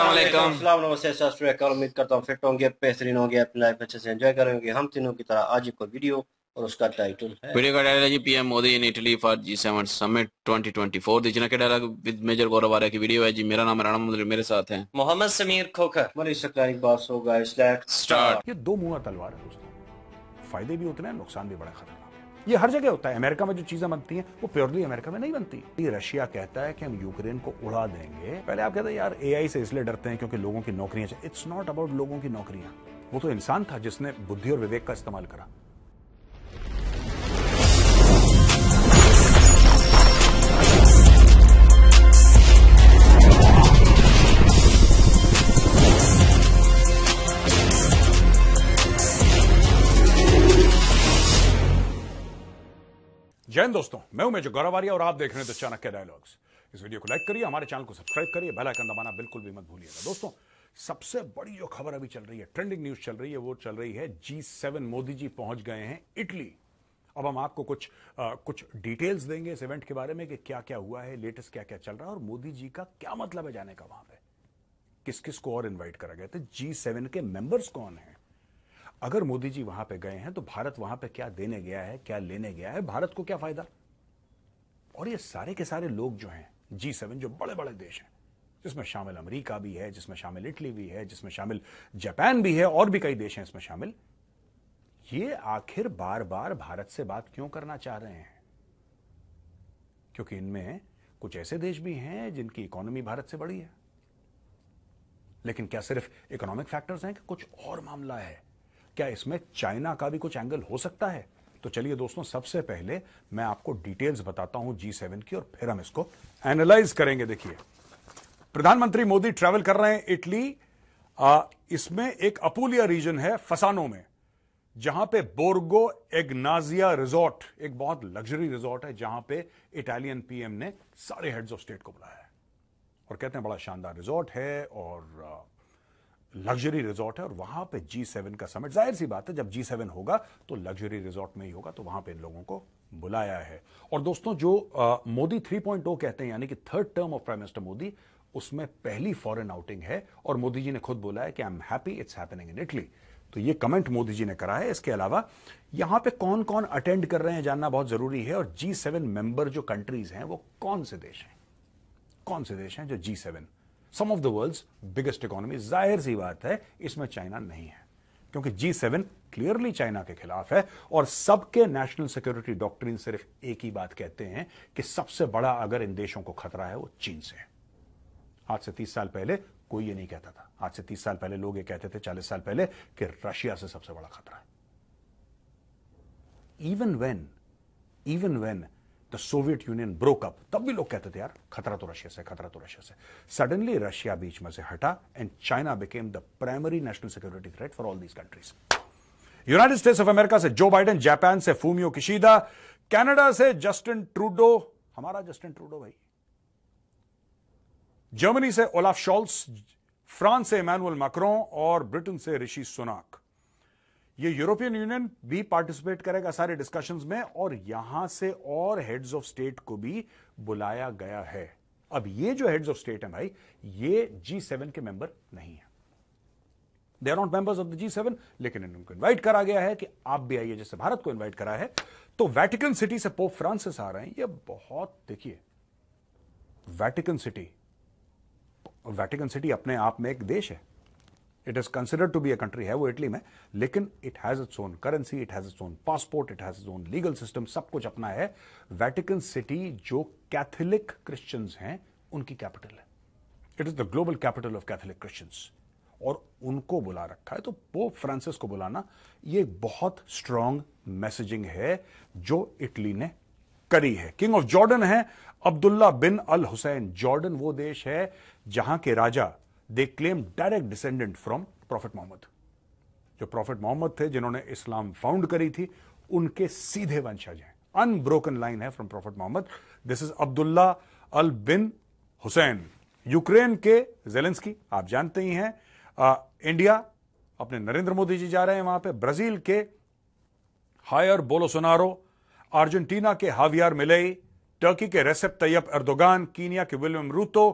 उम्मीद करता हूँ फिट होंगे बेहतरीन होंगे अपनी लाइफ अच्छे से एंजॉय करेंगे हम तीनों की तरह आज एक वीडियो और उसका टाइटल है वीडियो का टाइटल है जी PM Modi in Italy for G seven summit 2024 दिजना के dialogue with major Gaurav Arya की वीडियो है जी मेरा नाम राणा मंदिर मेरे साथ हैं मोहम्मद समीर खोखर मनीष मलिक सकलानी बास होगा स्टार्ट ये दो मुंह तलवार है दोस्तों फायदे भी उतने हैं नुकसान भी बड़ा खतरनाक ये हर जगह होता है अमेरिका में जो चीजें बनती हैं वो प्योरली अमेरिका में नहीं बनती रशिया कहता है कि हम यूक्रेन को उड़ा देंगे पहले आप कहते हैं यार ए से इसलिए डरते हैं क्योंकि लोगों की नौकरियां इट्स नॉट अबाउट लोगों की नौकरियां वो तो इंसान था जिसने बुद्धि और विवेक का इस्तेमाल करा जैन दोस्तों मैं हूं गौरवारी और आप देख रहे हैं द चाणक्य डायलॉग्स इस वीडियो को लाइक करिए हमारे चैनल को सब्सक्राइब करिए बेल आइकन दबाना बिल्कुल भी मत भूलिएगा दोस्तों सबसे बड़ी जो खबर अभी चल रही है ट्रेंडिंग न्यूज चल रही है वो चल रही है जी सेवन मोदी जी पहुंच गए हैं इटली अब हम आपको कुछ आ, कुछ डिटेल्स देंगे इस इवेंट के बारे में कि क्या क्या हुआ है लेटेस्ट क्या क्या चल रहा है और मोदी जी का क्या मतलब है जाने का वहां पे किस किस को और इन्वाइट करा गया था तो जी सेवन के मेंबर्स कौन है अगर मोदी जी वहां पे गए हैं तो भारत वहां पे क्या देने गया है क्या लेने गया है भारत को क्या फायदा और ये सारे के सारे लोग जो हैं जी सेवन जो बड़े बड़े देश हैं जिसमें शामिल अमेरिका भी है जिसमें शामिल इटली भी है जिसमें शामिल जापान भी है और भी कई देश हैं इसमें शामिल ये आखिर बार बार भारत से बात क्यों करना चाह रहे हैं क्योंकि इनमें कुछ ऐसे देश भी हैं जिनकी इकोनॉमी भारत से बड़ी है लेकिन क्या सिर्फ इकोनॉमिक फैक्टर्स हैं कि कुछ और मामला है क्या इसमें चाइना का भी कुछ एंगल हो सकता है तो चलिए दोस्तों सबसे पहले मैं आपको डिटेल्स बताता हूं जी सेवन की और फिर हम इसको एनालाइज करेंगे देखिए प्रधानमंत्री मोदी ट्रेवल कर रहे हैं इटली आ, इसमें एक अपूलिया रीजन है फसानो में जहां पे बोर्गो एग्नाजिया रिजॉर्ट एक बहुत लग्जरी रिजॉर्ट है जहां पे इटालियन पीएम ने सारे हेड्स ऑफ स्टेट को बुलाया है और कहते हैं बड़ा शानदार रिजॉर्ट है और लग्जरी रिजॉर्ट है और वहां पे जी सेवन का समिट जाहिर सी बात है जब जी सेवन होगा तो लग्जरी रिजॉर्ट में ही होगा तो वहां पे इन लोगों को बुलाया है और दोस्तों जो मोदी थ्री पॉइंट oh कहते हैं यानी कि third term of prime minister Modi उसमें पहली फॉरेन आउटिंग है और मोदी जी ने खुद बोला है कि I am happy it's happening in Italy तो ये कमेंट मोदी जी ने करा है इसके अलावा यहां पे कौन कौन अटेंड कर रहे हैं जानना बहुत जरूरी है और जी सेवन मेंबर जो कंट्रीज हैं वो कौन से देश हैं कौन से देश हैं जो G seven some of the world's biggest economy जाहिर सी बात है इसमें चाइना नहीं है क्योंकि जी सेवन क्लियरली चाइना के खिलाफ है और सबके नेशनल सिक्योरिटी डॉक्ट्रिन सिर्फ एक ही बात कहते हैं कि सबसे बड़ा अगर इन देशों को खतरा है वो चीन से है आज से तीस साल पहले कोई ये नहीं कहता था आज से तीस साल पहले लोग ये कहते थे चालीस साल पहले कि रशिया से सबसे बड़ा खतरा है even when even when the Soviet Union broke up तब भी लोग कहते थे यार खतरा तो रशिया से खतरा तो रशिया से सडनली रशिया बीच में से हटा and China became the primary national security threat for all these countries United States of America से जो बाइडेन जापान से फूमियो किशीदा कैनेडा से जस्टिन ट्रूडो हमारा जस्टिन ट्रूडो भाई जर्मनी से ओलाफ शॉल्स फ्रांस से इमैनुअल मैक्रों और Britain से ऋषि सुनाक ये यूरोपियन यूनियन भी पार्टिसिपेट करेगा सारे डिस्कशंस में और यहां से और हेड्स ऑफ स्टेट को भी बुलाया गया है अब ये जो हेड्स ऑफ स्टेट है भाई ये जी सेवन के मेंबर नहीं है they are not members of the G seven लेकिन इनको इन्वाइट करा गया है कि आप भी आइए जैसे भारत को इन्वाइट करा है तो वैटिकन सिटी से पोप फ्रांसिस आ रहे हैं ये बहुत देखिए वैटिकन सिटी वैटिकन सिटी अपने आप में एक देश है it is considered to be a country है वो इटली में लेकिन it has its own currency it has its own passport it has its own legal system सब कुछ अपना है वैटिकन सिटी जो कैथोलिक क्रिश्चियंस हैं उनकी कैपिटल है it is the global capital of Catholic Christians और उनको बुला रखा है तो पोप फ्रांसिस को बुलाना ये बहुत स्ट्रांग मैसेजिंग है जो इटली ने करी है किंग ऑफ जॉर्डन है Abdullah bin Al Hussein Jordan वो देश है जहां के राजा they claim direct descendant from prophet Muhammad जो प्रॉफिट मोहम्मद थे जिन्होंने इस्लाम फाउंड करी थी उनके सीधे वंशज हैं अनब्रोकन लाइन है from prophet Muhammad this is Abdullah Al bin Hussein Ukraine के जेलेंस्की आप जानते ही हैं आ, uh, इंडिया अपने नरेंद्र मोदी जी जा रहे हैं वहां पे ब्राजील के हायर बोलोसोनारो अर्जेंटीना के हावियार मिलेई टर्की के रेसेप तैयब अर्दोगान कीनिया के विलियम रूतो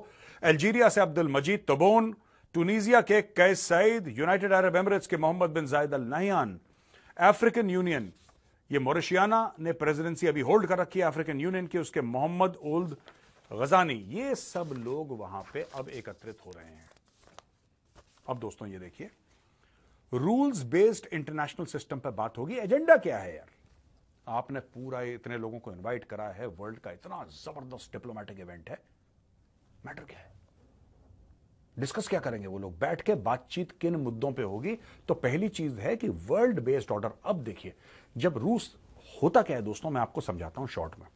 अल्जीरिया से अब्दुल मजीद तबोन टूनिजिया के Kais Saied United Arab Emirates के मोहम्मद बिन जायद अल नहयान अफ्रीकन यूनियन ये मोरिशियाना ने प्रेसिडेंसी अभी होल्ड कर रखी है अफ्रीकन यूनियन की उसके मोहम्मद ओल्द गजानी ये सब लोग वहां पे अब एकत्रित हो रहे हैं अब दोस्तों ये देखिए रूल्स बेस्ड इंटरनेशनल सिस्टम पर बात होगी एजेंडा क्या है यार आपने पूरा इतने लोगों को इनवाइट करा है वर्ल्ड का इतना जबरदस्त डिप्लोमेटिक इवेंट है मैटर क्या है डिस्कस क्या करेंगे वो लोग बैठ के बातचीत किन मुद्दों पे होगी तो पहली चीज है कि वर्ल्ड बेस्ड ऑर्डर अब देखिए जब रूस होता क्या है दोस्तों मैं आपको समझाता हूं शॉर्ट में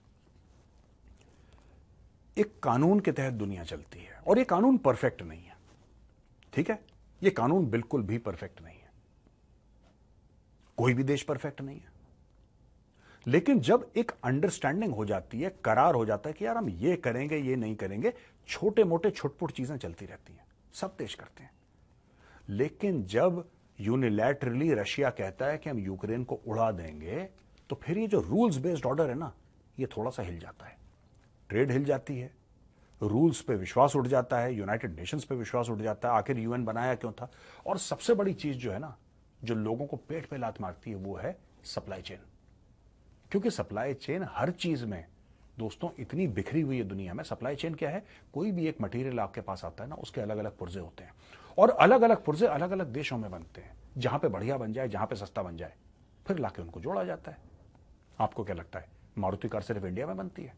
एक कानून के तहत दुनिया चलती है और ये कानून परफेक्ट नहीं है ठीक है ये कानून बिल्कुल भी परफेक्ट नहीं है कोई भी देश परफेक्ट नहीं है लेकिन जब एक अंडरस्टैंडिंग हो जाती है करार हो जाता है कि यार हम ये करेंगे ये नहीं करेंगे छोटे मोटे छुटपुट चीजें चलती रहती हैं सब देश करते हैं लेकिन जब यूनिलैटरली रशिया कहता है कि हम यूक्रेन को उड़ा देंगे तो फिर ये जो रूल्स बेस्ड ऑर्डर है ना ये थोड़ा सा हिल जाता है ट्रेड हिल जाती है रूल्स पे विश्वास उठ जाता है यूनाइटेड नेशंस पे विश्वास उठ जाता है आखिर यूएन बनाया क्यों था और सबसे बड़ी चीज जो है ना जो लोगों को पेट पे लात मारती है वो है सप्लाई चेन क्योंकि सप्लाई चेन हर चीज में दोस्तों इतनी बिखरी हुई है दुनिया में सप्लाई चेन क्या है कोई भी एक मटेरियल आपके पास आता है ना उसके अलग अलग पुर्जे होते हैं और अलग अलग पुर्जे अलग अलग देशों में बनते हैं जहां पे बढ़िया बन जाए जहां पे सस्ता बन जाए फिर लाके उनको जोड़ा जाता है आपको क्या लगता है मारुति कार सिर्फ इंडिया में बनती है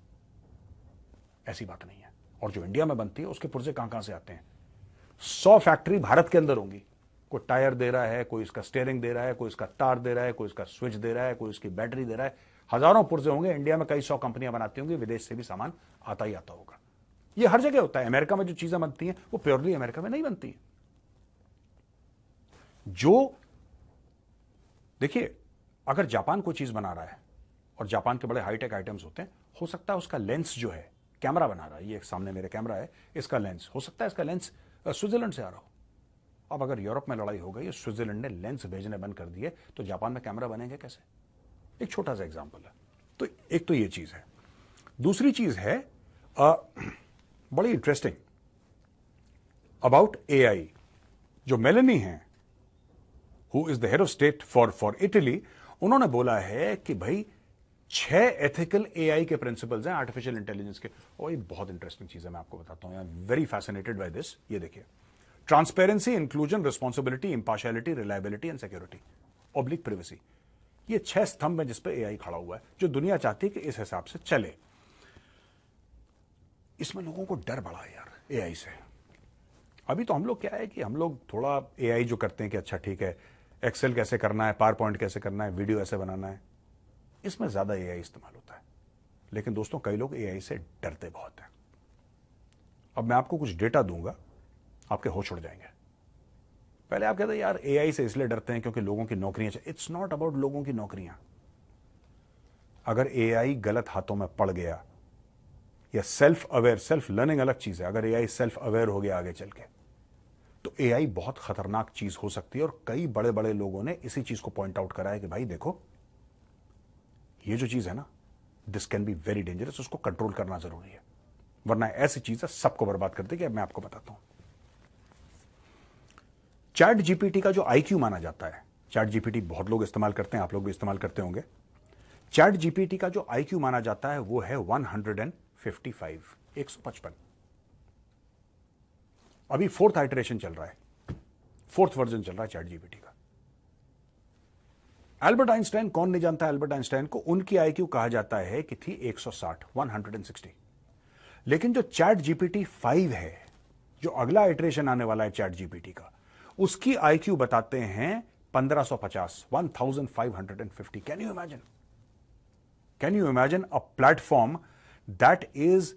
ऐसी बात नहीं है और जो इंडिया में बनती है उसके पुर्जे कहां कहां से आते हैं सौ फैक्ट्री भारत के अंदर होंगी कोई टायर दे रहा है कोई इसका स्टेयरिंग दे रहा है कोई इसका तार दे रहा है कोई इसका स्विच दे रहा है कोई इसकी बैटरी दे रहा है हजारों पुर्जे होंगे इंडिया में कई सौ कंपनियां बनाती होंगी विदेश से भी सामान आता ही आता होगा ये हर जगह होता है अमेरिका में जो चीजें बनती हैं वो प्योरली अमेरिका में नहीं बनती हैं जो देखिए अगर जापान कोई चीज बना रहा है और जापान के बड़े हाईटेक आइटम्स होते हैं हो सकता है उसका लेंस जो है कैमरा बना रहा है ये सामने मेरे कैमरा है इसका लेंस हो सकता है इसका लेंस स्विट्जरलैंड से आ रहा हो अब अगर यूरोप में लड़ाई हो गई स्विट्जरलैंड ने लेंस भेजने बंद कर दिए तो जापान में कैमरा बनेंगे कैसे एक छोटा सा एग्जाम्पल है तो एक तो ये चीज़ है दूसरी चीज़ है आ, बड़ी इंटरेस्टिंग अबाउट आई जो मेलनी है who is the head of state for for Italy उन्होंने बोला है कि भाई छह एथिकल आई के प्रिंसिपल्स हैं आर्टिफिशियल इंटेलिजेंस के और ये बहुत इंटरेस्टिंग चीज है मैं आपको बताता हूं वेरी फैसिनेटेड बाय दिस ये देखिए transparency inclusion responsibility impartiality reliability and security oblique privacy ये छह स्तंभ है जिसपे एआई खड़ा हुआ है जो दुनिया चाहती है कि इस हिसाब से चले इसमें लोगों को डर बढ़ा है यार एआई से अभी तो हम लोग क्या है कि हम लोग थोड़ा एआई जो करते हैं कि अच्छा ठीक है एक्सेल कैसे करना है पावर पॉइंट कैसे करना है वीडियो ऐसे बनाना है इसमें ज्यादा एआई इस्तेमाल होता है लेकिन दोस्तों कई लोग एआई से डरते बहुत हैं अब मैं आपको कुछ डेटा दूंगा आपके होश उड़ जाएंगे पहले आप कहते हैं यार ए से इसलिए डरते हैं क्योंकि लोगों की नौकरियां इट्स नॉट अबाउट लोगों की नौकरियां अगर ए गलत हाथों में पड़ गया या सेल्फ अवेयर सेल्फ लर्निंग अलग चीज है अगर ए सेल्फ अवेयर हो गया आगे चल के तो ए बहुत खतरनाक चीज हो सकती है और कई बड़े बड़े लोगों ने इसी चीज को पॉइंट आउट करा है कि भाई देखो ये जो चीज है ना this can be very dangerous उसको कंट्रोल करना जरूरी है वरना ऐसी चीज है सबको बर्बाद कर देगी मैं आपको बताता हूं चैट जीपीटी का जो आईक्यू माना जाता है चैट जीपीटी बहुत लोग इस्तेमाल करते हैं आप लोग भी इस्तेमाल करते होंगे चैट जीपीटी का जो आईक्यू माना जाता है वो है 155 155 अभी फोर्थ आइटरेशन चल रहा है फोर्थ वर्जन चल रहा है चैट जीपीटी का एल्बर्ट आइंस्टाइन कौन नहीं जानता एल्बर्ट आइंस्टाइन को उनकी आईक्यू कहा जाता है कि थी 160 160 लेकिन जो चैट जीपीटी फाइव है जो अगला आइटरेशन आने वाला है चैट जीपीटी का उसकी आईक्यू बताते हैं 1550 1550 can you imagine can you imagine a platform that is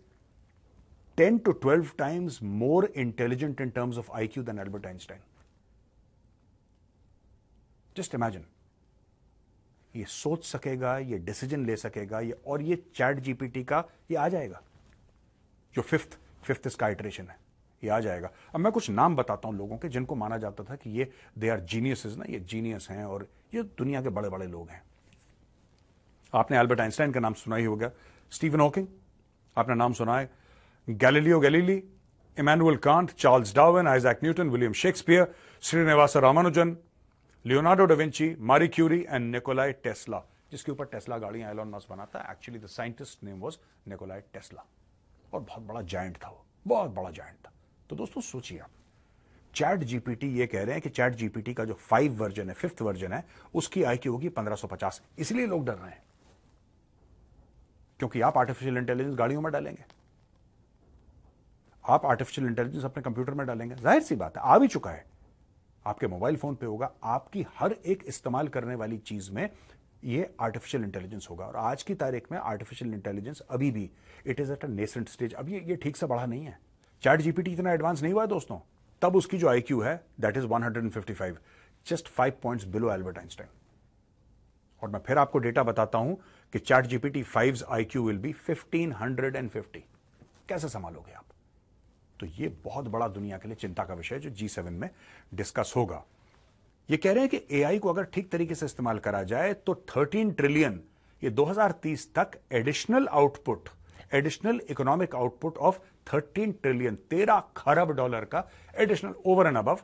10 twelve 12 more intelligent in terms of I Q than Albert Einstein just imagine ये सोच सकेगा ये डिसीजन ले सकेगा ये और ये चैट जीपीटी का ये आ जाएगा जो फिफ्थ फिफ्थ इसका आइट्रेशन है ये आ जाएगा अब मैं कुछ नाम बताता हूँ लोगों के जिनको माना जाता था कि ये दे आर जीनियस ना ये जीनियस हैं और ये दुनिया के बड़े बड़े लोग हैं आपने अल्बर्ट आइंस्टाइन का नाम सुना ही होगा स्टीफन हॉकिंग आपने नाम सुना है Galileo Galilei Immanuel Kant Charles Darwin Isaac Newton William Shakespeare Srinivasa Ramanujan Leonardo da Vinci Marie Curie and Nikolai Tesla जिसके ऊपर टेस्ला गाड़ियां एलॉन मस्क बनाता है actually the scientist name was Nikolai Tesla और बहुत बड़ा जाइंट था वो बहुत बड़ा जाइंट था तो दोस्तों सोचिए आप चैट जीपीटी ये कह रहे हैं कि चैट जीपीटी का जो फाइव वर्जन है फिफ्थ वर्जन है उसकी आईक्यू होगी 1550 इसलिए लोग डर रहे हैं क्योंकि आप आर्टिफिशियल इंटेलिजेंस गाड़ियों में डालेंगे आप आर्टिफिशियल इंटेलिजेंस अपने कंप्यूटर में डालेंगे जाहिर सी बात है आ भी चुका है आपके मोबाइल फोन पे होगा आपकी हर एक इस्तेमाल करने वाली चीज में ये आर्टिफिशियल इंटेलिजेंस होगा और आज की तारीख में आर्टिफिशियल इंटेलिजेंस अभी भी it is at a nascent stage अब ये ये ठीक से बढ़ा नहीं है चैट जीपीटी इतना एडवांस नहीं हुआ है दोस्तों तब उसकी जो आई है that is one just five point below Albert Einstein और मैं फिर आपको डेटा बताता हूं कि ChatGPT five I Q will be fifteen hundred and fifty कैसे संभालोगे आप तो ये बहुत बड़ा दुनिया के लिए चिंता का विषय जो जी सेवन में डिस्कस होगा ये कह रहे हैं कि एआई को अगर ठीक तरीके से इस्तेमाल करा जाए तो 13 ट्रिलियन ये 2030 तक additional output additional economic output of 13 trillion 13 खरब डॉलर का एडिशनल ओवर एंड अबव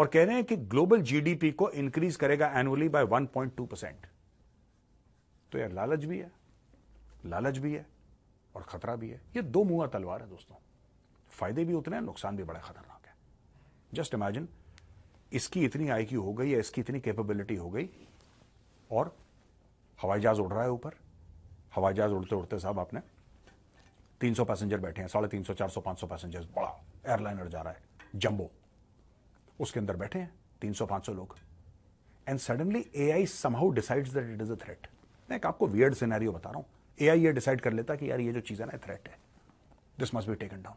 और कह रहे हैं कि ग्लोबल जीडीपी को इंक्रीज करेगा एनुअली बाय 1.2 परसेंट तो यार लालच भी है लालच भी है और खतरा भी है ये दो मुआ तलवार है दोस्तों फायदे भी उतने हैं नुकसान भी बड़ा खतरनाक है जस्ट इमेजिन इसकी इतनी आईक्यू हो गई या इसकी इतनी कैपेबिलिटी हो गई और हवाई जहाज उड़ रहा है ऊपर हवाई जहाज उड़ते उड़ते साहब आपने तीन सौ पैसेंजर बैठे हैं साढ़े तीन सौ चार सौ पांच सौ पैसेंजर बड़ा एयरलाइनर जा रहा है जंबो उसके अंदर बैठे हैं तीन सौ पांच सौ लोग and suddenly A I somehow decides that it is a threat मैं एक आपको वियर्ड सिनेरियो बता रहा हूं ए आई ये डिसाइड कर लेता कि यार ये जो चीज है ना थ्रेट है this must be taken down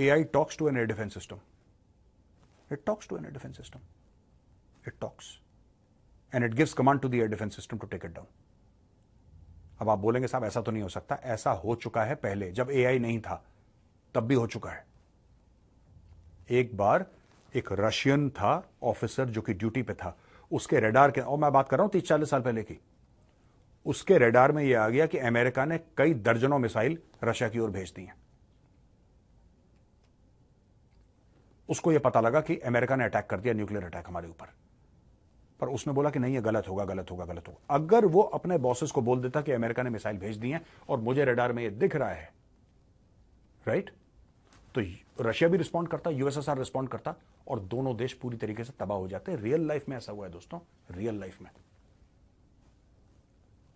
A I talks to an air defence system it talks to an air defence system it talks and it gives command to the air defence system to take it down अब आप बोलेंगे साहब ऐसा तो नहीं हो सकता ऐसा हो चुका है पहले जब एआई नहीं था तब भी हो चुका है एक बार एक रशियन था ऑफिसर जो कि ड्यूटी पे था उसके रेडार के और मैं बात कर रहा हूं तीस चालीस साल पहले की उसके रेडार में यह आ गया कि अमेरिका ने कई दर्जनों मिसाइल रशिया की ओर भेज दी हैं उसको यह पता लगा कि अमेरिका ने अटैक कर दिया न्यूक्लियर अटैक हमारे ऊपर पर उसने बोला कि नहीं ये गलत होगा गलत होगा गलत होगा अगर वो अपने बॉसेस को बोल देता कि अमेरिका ने मिसाइल भेज दी है और मुझे रडार में ये दिख रहा है राइट तो रशिया भी रिस्पॉन्ड करता यूएसएसआर रिस्पॉन्ड करता और दोनों देश पूरी तरीके से तबाह हो जाते रियल लाइफ में ऐसा हुआ है दोस्तों रियल लाइफ में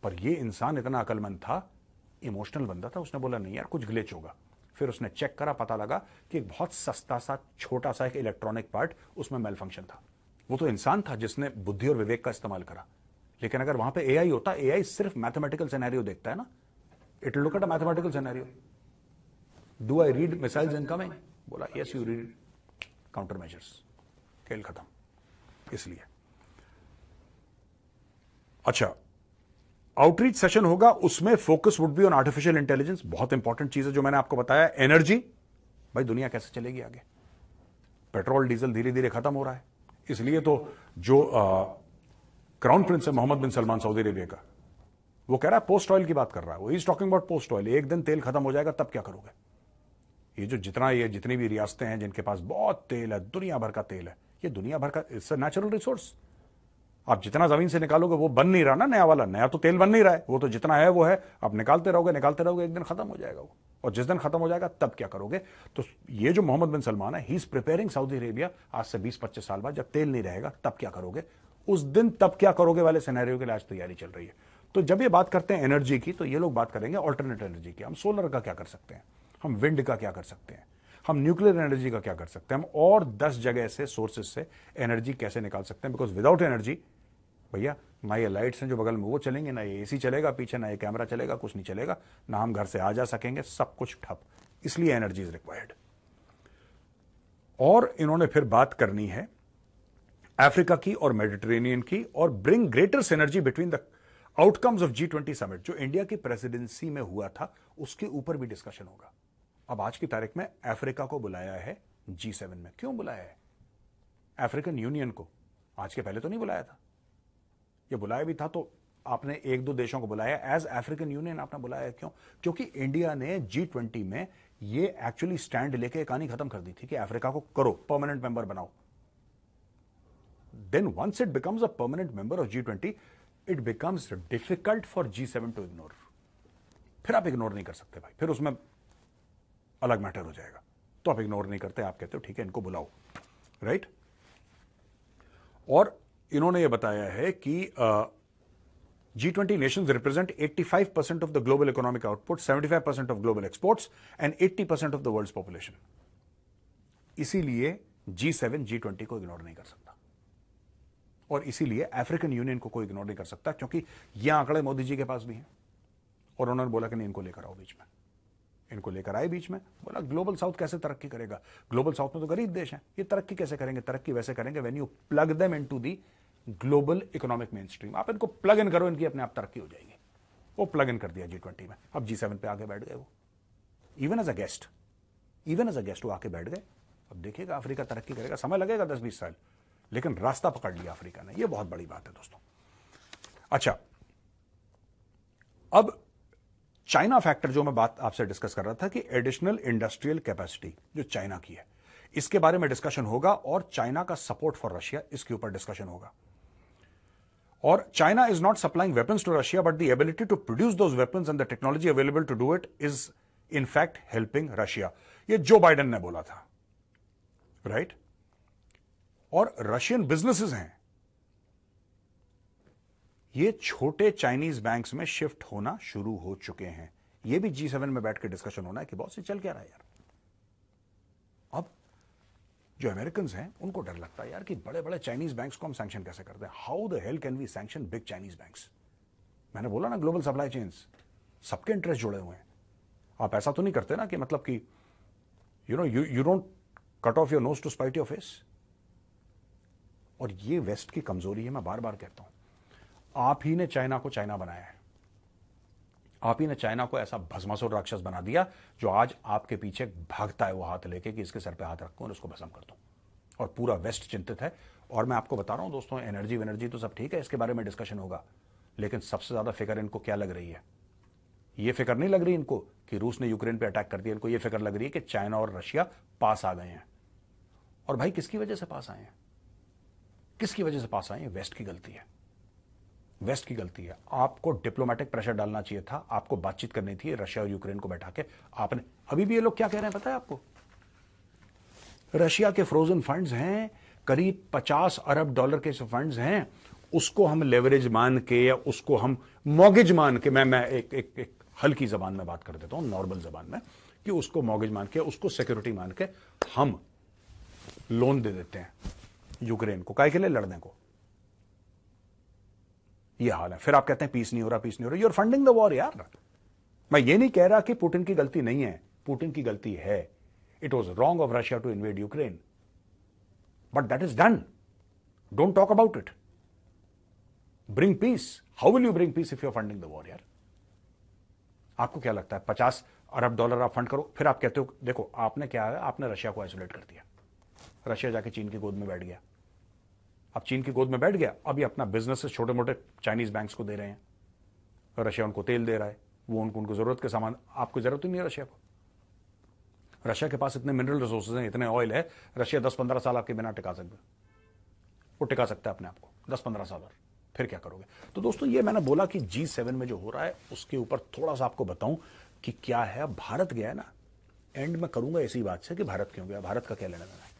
पर यह इंसान इतना अकलमंद था इमोशनल बंदा था उसने बोला नहीं यार कुछ ग्लिच होगा फिर उसने चेक करा पता लगा कि एक बहुत सस्ता सा छोटा सा एक इलेक्ट्रॉनिक पार्ट उसमें मेल फंक्शन था वो तो इंसान था जिसने बुद्धि और विवेक का इस्तेमाल करा लेकिन अगर वहां पे एआई होता एआई सिर्फ मैथमेटिकल सिनेरियो देखता है ना it look at a mathematical scenario do I read missiles incoming बोला yes you read countermeasures खेल खत्म इसलिए अच्छा आउटरीच सेशन होगा उसमें focus would be on artificial intelligence बहुत इंपॉर्टेंट चीज है जो मैंने आपको बताया एनर्जी भाई दुनिया कैसे चलेगी आगे पेट्रोल डीजल धीरे धीरे खत्म हो रहा है इसलिए तो जो क्राउन प्रिंस है Mohammed bin Salman Saudi Arabia का वो कह रहा है पोस्ट ऑयल की बात कर रहा है वो is talking about post oil एक दिन तेल खत्म हो जाएगा तब क्या करोगे ये जो जितना ये जितनी भी रियासतें हैं जिनके पास बहुत तेल है दुनिया भर का तेल है ये दुनिया भर का इट्स अ नेचुरल रिसोर्स आप जितना जमीन से निकालोगे वो बन नहीं रहा ना नया वाला नया तो तेल बन नहीं रहा है वो तो जितना है वो है आप निकालते रहोगे निकालते रहोगे एक दिन खत्म हो जाएगा वो और जिस दिन खत्म हो जाएगा तब क्या करोगे तो ये जो मोहम्मद बिन सलमान है he is preparing Saudi Arabia आज से बीस पच्चीस साल बाद जब तेल नहीं रहेगा तब क्या करोगे उस दिन तब क्या करोगे वाले सिनेरियो के लिए आज तैयारी चल रही है तो जब ये बात करते हैं एनर्जी की तो ये लोग बात करेंगे ऑल्टरनेट एनर्जी की हम सोलर का क्या कर सकते हैं हम विंड का क्या कर सकते हैं हम न्यूक्लियर एनर्जी का क्या कर सकते हैं हम और दस जगह से सोर्सेज से एनर्जी कैसे निकाल सकते हैं बिकॉज विदाउट एनर्जी भैया ना ये लाइट्स हैं जो बगल में वो चलेंगे ना ये एसी चलेगा पीछे ना ये कैमरा चलेगा कुछ नहीं चलेगा ना हम घर से आ जा सकेंगे सब कुछ ठप इसलिए एनर्जी इज रिक्वायर्ड और इन्होंने फिर बात करनी है अफ्रीका की और मेडिटेरेनियन की और bring greater energy between the outcomes of G twenty summit जो इंडिया की प्रेसिडेंसी में हुआ था उसके ऊपर भी डिस्कशन होगा अब आज की तारीख में अफ्रीका को बुलाया है जी सेवन में क्यों बुलाया है अफ्रीकन यूनियन को आज के पहले तो नहीं बुलाया था ये बुलाया भी था तो आपने एक दो देशों को बुलाया एज अफ्रीकन यूनियन आपने बुलाया क्यों क्योंकि इंडिया ने जी ट्वेंटी में ये एक्चुअली स्टैंड लेके कहानी खत्म कर दी थी कि अफ्रीका को करो परमानेंट मेंबर बनाओ then once it becomes a permanent member of G twenty it becomes difficult for G seven to ignore फिर आप इग्नोर नहीं कर सकते भाई फिर उसमें अलग मैटर हो जाएगा तो आप इग्नोर नहीं करते आप कहते हो ठीक है इनको बुलाओ राइट right? और इन्होंने ये बताया है कि G twenty nation represent five percent of the global economic output five percent of global exports and eighty percent of the world population इसीलिए जी सेवन जी ट्वेंटी को इग्नोर नहीं कर सकता और इसीलिए अफ्रीकन यूनियन को कोई इग्नोर नहीं कर सकता क्योंकि ये आंकड़े मोदी जी के पास भी हैं और उन्होंने बोला कि नहीं इनको लेकर आओ बीच में इनको लेकर आए बीच में बोला ग्लोबल साउथ कैसे तरक्की करेगा ग्लोबल साउथ में तो गरीब देश है ये तरक्की कैसे करेंगे तरक्की वैसे करेंगे when you plug them into the global economic mainstream आप इनको प्लग इन करो इनकी अपने आप तरक्की हो जाएगी वो प्लग इन कर दिया जी ट्वेंटी में अब जी सेवन पे आके बैठ गए वो even as a guest even as a guest वो आके बैठ गए अब देखिएगा अफ्रीका तरक्की करेगा समय लगेगा दस बीस साल लेकिन रास्ता पकड़ लिया अफ्रीका ने यह बहुत बड़ी बात है दोस्तों अच्छा अब चाइना फैक्टर जो मैं बात आपसे डिस्कस कर रहा था कि एडिशनल इंडस्ट्रियल कैपेसिटी जो चाइना की है इसके बारे में डिस्कशन होगा और चाइना का सपोर्ट फॉर रशिया इसके ऊपर डिस्कशन होगा और China is not supplying weapons to Russia but the ability to produce those weapons and the technology available to do it is in fact helping Russia यह जो Biden ने बोला था राइट right? और रशियन बिजनेस हैं ये छोटे चाइनीज बैंक्स में शिफ्ट होना शुरू हो चुके हैं ये भी जी सेवन में बैठकर डिस्कशन होना है कि बहुत से चल क्या रहा है यार जो अमेरिकन हैं उनको डर लगता है यार कि बड़े बड़े चाइनीज बैंक्स को हम सैंक्शन कैसे करते हैं how the hell can we sanction big Chinese banks मैंने बोला ना ग्लोबल सप्लाई चेन्स सबके इंटरेस्ट जुड़े हुए हैं आप ऐसा तो नहीं करते ना कि मतलब कि you know you you don't cut off your nose to spite your face और ये वेस्ट की कमजोरी है मैं बार बार कहता हूं आप ही ने चाइना को चाइना बनाया है आप ही ने चाइना को ऐसा भस्मासुर राक्षस बना दिया जो आज आपके पीछे भागता है वो हाथ लेके कि इसके सर पे हाथ रखूं और उसको भस्म कर दूं और पूरा वेस्ट चिंतित है और मैं आपको बता रहा हूं दोस्तों एनर्जी वेनर्जी तो सब ठीक है इसके बारे में डिस्कशन होगा लेकिन सबसे ज्यादा फिक्र इनको क्या लग रही है ये फिक्र नहीं लग रही इनको कि रूस ने यूक्रेन पर अटैक कर दिया इनको ये फिक्र लग रही है कि चाइना और रशिया पास आ गए हैं और भाई किसकी वजह से पास आए हैं किसकी वजह से पास आए हैं वेस्ट की गलती है वेस्ट की गलती है आपको डिप्लोमेटिक प्रेशर डालना चाहिए था आपको बातचीत करनी थी रशिया और यूक्रेन को बैठा के आपने अभी भी ये लोग क्या कह रहे हैं पता है आपको रशिया के फ्रोजन फंड्स हैं करीब 50 अरब डॉलर के फंड्स हैं उसको हम लेवरेज मान के या उसको हम मॉगेज मान के मैं मैं एक एक, एक हल्की जबान में बात कर देता हूं नॉर्मल जबान में कि उसको मॉगेज मान के उसको सिक्योरिटी मान के हम लोन दे देते हैं यूक्रेन को काय के लिए लड़ने को ये हाल है फिर आप कहते हैं पीस नहीं हो रहा पीस नहीं हो रहा आर फंडिंग द वॉर यार मैं ये नहीं कह रहा कि पुटिन की गलती नहीं है पुटिन की गलती है it was wrong of Russia to invade Ukraine but that is done don't talk about it bring peace how will you bring peace if you're funding the war यार आपको क्या लगता है पचास अरब डॉलर आप फंड करो फिर आप कहते हो देखो आपने क्या है आपने रशिया को आइसोलेट कर दिया रशिया जाके चीन की गोद में बैठ गया अब चीन की गोद में बैठ गया अब ये अपना बिजनेस छोटे मोटे चाइनीज बैंक को दे रहे हैं रशिया उनको तेल दे रहा है वो उनको उनको जरूरत के सामान आपको जरूरत ही नहीं है रशिया को रशिया के पास इतने मिनरल रिसोर्सेज हैं इतने ऑयल है रशिया दस पंद्रह साल आपके बिना टिका सकते वो टिका सकता है अपने आप को दस पंद्रह साल और फिर क्या करोगे तो दोस्तों ये मैंने बोला कि जी सेवन में जो हो रहा है उसके ऊपर थोड़ा सा आपको बताऊं कि क्या है भारत गया है ना एंड में करूंगा इसी बात से कि भारत क्यों गया भारत का क्या लेना देना है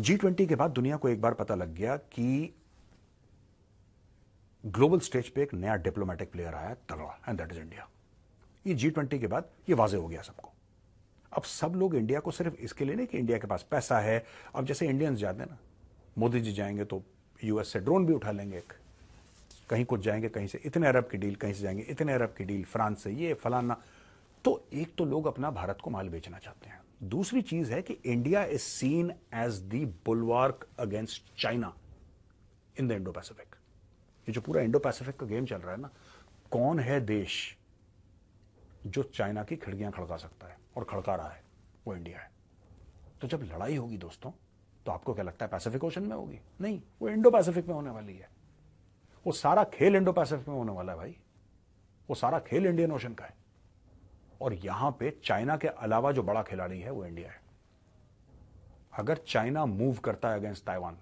जी ट्वेंटी के बाद दुनिया को एक बार पता लग गया कि ग्लोबल स्टेज पे एक नया डिप्लोमेटिक प्लेयर आया तगड़ा एंड दैट इज इंडिया ये जी ट्वेंटी के बाद ये वाजे हो गया सबको अब सब लोग इंडिया को सिर्फ इसके लिए नहीं कि इंडिया के पास पैसा है अब जैसे इंडियंस जाते हैं ना मोदी जी जाएंगे तो यूएस से ड्रोन भी उठा लेंगे एक कहीं कुछ जाएंगे कहीं से इतने अरब की डील कहीं से जाएंगे इतने अरब की डील फ्रांस से ये फलाना तो एक तो लोग अपना भारत को माल बेचना चाहते हैं दूसरी चीज है कि India is seen as the bulwark against China in the Indo Pacific ये जो पूरा इंडो पैसिफिक का गेम चल रहा है ना कौन है देश जो चाइना की खिड़कियां खड़का सकता है और खड़का रहा है वो इंडिया है तो जब लड़ाई होगी दोस्तों तो आपको क्या लगता है पैसिफिक ओशन में होगी नहीं वो इंडो पैसिफिक में होने वाली है वो सारा खेल इंडो पैसिफिक में होने वाला है भाई वो सारा खेल इंडियन ओशन का है और यहां पे चाइना के अलावा जो बड़ा खिलाड़ी है वो इंडिया है अगर चाइना मूव करता है अगेंस्ट ताइवान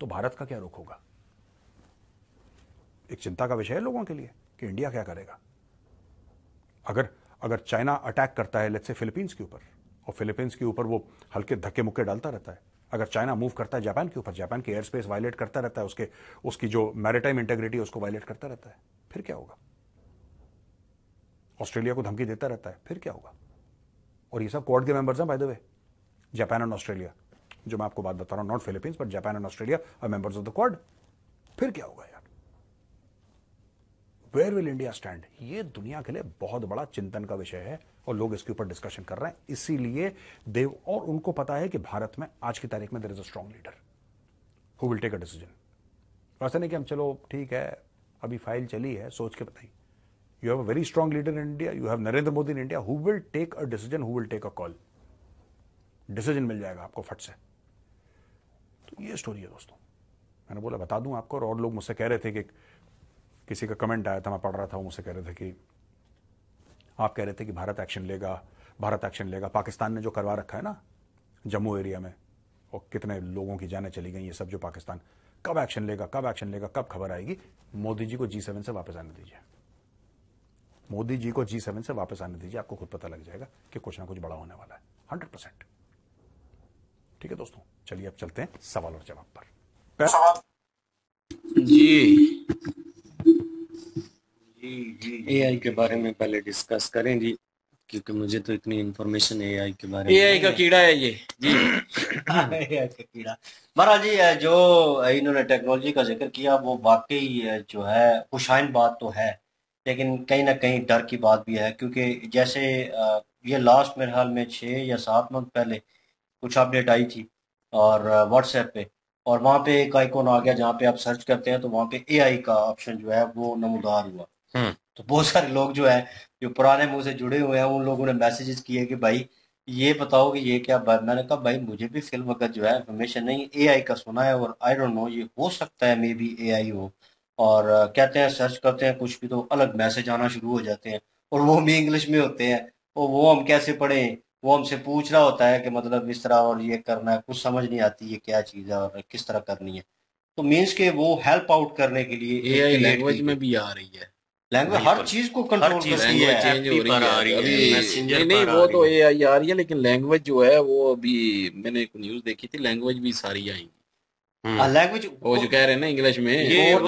तो भारत का क्या रुख होगा एक चिंता का विषय है लोगों के लिए कि इंडिया क्या करेगा अगर अगर चाइना अटैक करता है लेट्स से फिलीपींस के ऊपर और फिलीपींस के ऊपर वो हल्के धक्के मुक्के डालता रहता है अगर चाइना मूव करता है जापान के ऊपर जापान के एयर स्पेस वायलेट करता रहता है उसके उसकी जो मैरिटाइम इंटेग्रिटी उसको वायलेट करता रहता है फिर क्या होगा ऑस्ट्रेलिया को धमकी देता रहता है फिर क्या होगा और ये सब क्वाड के मेंबर्स हैं by the way Japan and Australia जो मैं आपको बात बता रहा हूँ not Philippines but Japan and Australia are members of the Quad फिर क्या होगा यार वेयर विल इंडिया स्टैंड ये दुनिया के लिए बहुत बड़ा चिंतन का विषय है और लोग इसके ऊपर डिस्कशन कर रहे हैं इसीलिए देव और उनको पता है कि भारत में आज की तारीख में there is a strong leader who will take a decision ऐसा नहीं कि हम चलो ठीक है अभी फाइल चली है सोच के बताइए You have a very strong leader in India. You have Narendra Modi in India. Who will take a decision? Who will take a call? Decision मिल जाएगा आपको फट से तो ये स्टोरी है दोस्तों मैंने बोला बता दूं आपको और, और लोग मुझसे कह रहे थे कि किसी का कमेंट आया था मैं पढ़ रहा था वो मुझसे कह रहे थे कि आप कह रहे थे कि भारत एक्शन लेगा भारत एक्शन लेगा पाकिस्तान ने जो करवा रखा है ना जम्मू एरिया में और कितने लोगों की जानें चली गई ये सब जो पाकिस्तान कब एक्शन लेगा कब एक्शन लेगा कब खबर आएगी मोदी जी को जी सेवन से वापस आने दीजिए मोदी जी को जी सेवन से वापस आने दीजिए आपको खुद पता लग जाएगा कि कुछ ना कुछ बड़ा होने वाला है हंड्रेड परसेंट ठीक है दोस्तों चलिए अब चलते हैं सवाल और जवाब पर जी ए आई के बारे में पहले डिस्कस करें जी क्योंकि मुझे तो इतनी इन्फॉर्मेशन आई के बारे में आई का कीड़ा है ये जी हाँ, का कीड़ा महाराज जी जो इन्होंने टेक्नोलॉजी का जिक्र किया वो वाकई जो है खुशाइन बात तो है लेकिन कहीं ना कहीं डर की बात भी है क्योंकि जैसे ये लास्ट मेरे हाल में छः या सात मंथ पहले कुछ अपडेट आई थी और व्हाट्सएप पे और वहाँ पे एक आइकॉन आ गया जहाँ पे आप सर्च करते हैं तो वहाँ पे एआई का ऑप्शन जो है वो नमोदार हुआ हम्म। तो बहुत सारे लोग जो है जो पुराने मुंह से जुड़े हुए हैं उन लोगों ने मैसेजेस किए कि भाई ये बताओ कि ये क्या बात मैंने कहा भाई मुझे भी फिल्म वक्त जो है इन्फॉर्मेशन नहीं ए आई का सुना है और आई डोंट नो ये हो सकता है मे बी ए आई हो और कहते हैं सर्च करते हैं कुछ भी तो अलग मैसेज आना शुरू हो जाते हैं और वो भी इंग्लिश में होते हैं और तो वो हम कैसे पढ़े वो हमसे पूछ रहा होता है कि मतलब इस तरह और ये करना है कुछ समझ नहीं आती ये क्या चीज़ है और किस तरह करनी है तो मीन्स के वो हेल्प आउट करने के लिए ए लैंग्वेज में भी आ रही है लैंग्वेज हर चीज को कंट्रोल कर रही है चेंज हो रही तो है नहीं वो तो ए आ रही है लेकिन लैंग्वेज जो है वो अभी मैंने एक न्यूज देखी थी लैंग्वेज भी सारी आएंगी लैंग्वेज हम्म। वो जो कह रहे हैं ना इंग्लिश में ये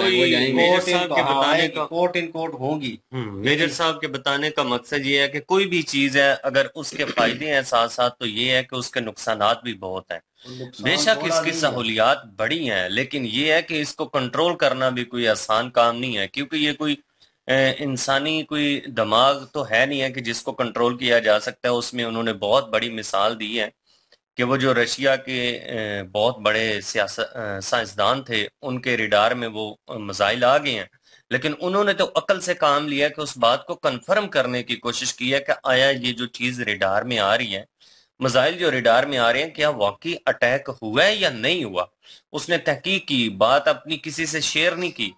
कोर्ट इन कोट होगी मेजर साहब के बताने का मकसद ये है कि कोई भी चीज है अगर उसके फायदे हैं साथ साथ तो ये है कि उसके नुकसान भी बहुत हैं बेशक इसकी सहूलियात बड़ी हैं लेकिन ये है कि इसको कंट्रोल करना भी कोई आसान काम नहीं है क्योंकि ये कोई इंसानी कोई दिमाग तो है नहीं है कि जिसको कंट्रोल किया जा सकता है उसमें उन्होंने बहुत बड़ी मिसाल दी है कि वो जो रशिया के बहुत बड़े साइंसदान थे उनके रिडार में वो मिजाइल आ गए हैं लेकिन उन्होंने तो अकल से काम लिया कि उस बात को कन्फर्म करने की कोशिश की है कि आया ये जो चीज रिडार में आ रही है मिजाइल जो रिडार में आ रहे हैं क्या वाकई अटैक हुआ है या नहीं हुआ उसने तहकीक की बात अपनी किसी से शेयर नहीं की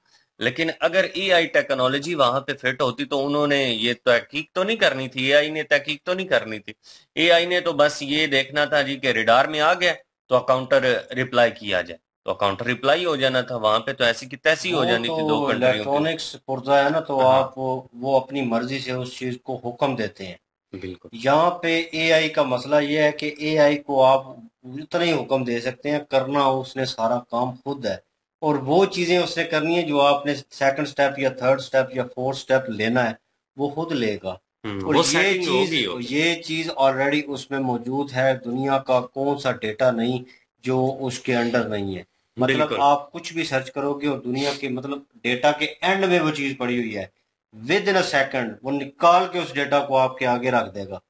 लेकिन अगर ए आई टेक्नोलॉजी वहां पे फिट होती तो उन्होंने ये तहकीक तो नहीं करनी थी ए आई ने तहकीक तो नहीं करनी थी ए आई ने तो बस ये देखना था जी कि रिडार में आ गया तो अकाउंटर रिप्लाई किया जाए तो अकाउंटर रिप्लाई हो जाना था वहां पे तो ऐसी की तैसी हो जानी तो थी दो इलेक्ट्रॉनिक्स पुर्जा है ना तो हाँ। आप वो अपनी मर्जी से उस चीज को हुक्म देते हैं बिल्कुल यहाँ पे आई का मसला यह है कि आई को आप उतना ही हुक्म दे सकते हैं करना उसने सारा काम खुद है और वो चीज़ें उससे करनी है जो आपने सेकंड स्टेप या थर्ड स्टेप या फोर्थ स्टेप लेना है वो खुद लेगा हम्म, और ये चीज ये चीज ऑलरेडी उसमें मौजूद है दुनिया का कौन सा डेटा नहीं जो उसके अंडर नहीं है मतलब आप कुछ भी सर्च करोगे और दुनिया के मतलब डेटा के एंड में वो चीज पड़ी हुई है विद इन अ सेकंड वो निकाल के उस डेटा को आपके आगे रख देगा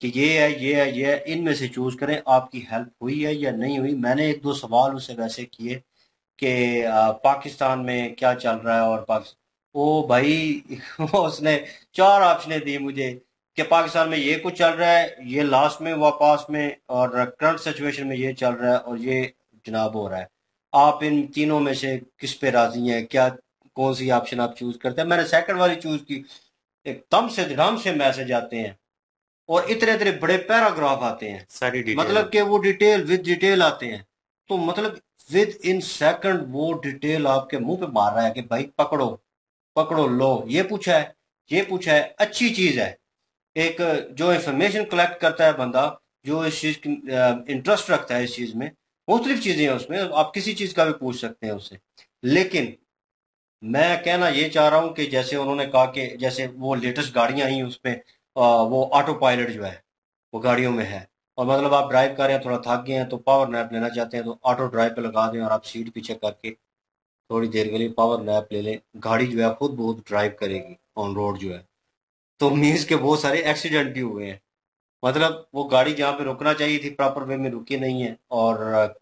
कि ये है ये है ये है इनमें से चूज करें आपकी हेल्प हुई है या नहीं हुई मैंने एक दो सवाल उसे वैसे किए कि पाकिस्तान में क्या चल रहा है और पाकिस्तान ओ भाई उसने चार ऑप्शने दी मुझे कि पाकिस्तान में ये कुछ चल रहा है ये लास्ट में वापस में और करंट सिचुएशन में ये चल रहा है और ये जनाब हो रहा है आप इन तीनों में से किस पे राजी हैं क्या कौन सी ऑप्शन आप चूज करते हैं मैंने सेकंड वाली चूज की एक दम से धड़म से मैसेज आते हैं और इतने इतने बड़े पैराग्राफ आते हैं सारी मतलब कि वो डिटेल विद डिटेल आते हैं तो मतलब विद इन सेकंड वो डिटेल आपके मुंह पे मार रहा है कि भाई पकड़ो पकड़ो लो ये पूछा है ये पूछा है अच्छी चीज है एक जो इंफॉर्मेशन कलेक्ट करता है बंदा जो इस चीज इंटरेस्ट रखता है इस चीज में मुख्तलिफ चीजें हैं उसमें आप किसी चीज का भी पूछ सकते हैं उससे लेकिन मैं कहना ये चाह रहा हूं कि जैसे उन्होंने कहा कि जैसे वो लेटेस्ट गाड़ियां आई उसमें वो ऑटो पायलट जो है वो गाड़ियों में है और मतलब आप ड्राइव कर रहे हैं थोड़ा थक गए हैं तो पावर नैप लेना चाहते हैं तो ऑटो ड्राइव पे लगा दें और आप सीट पीछे करके थोड़ी देर के लिए पावर नैप ले लें गाड़ी जो है खुद बहुत ड्राइव करेगी ऑन रोड जो है तो मीन्स के बहुत सारे एक्सीडेंट भी हुए हैं मतलब वो गाड़ी जहाँ पे रुकना चाहिए थी प्रॉपर वे में रुकी नहीं है और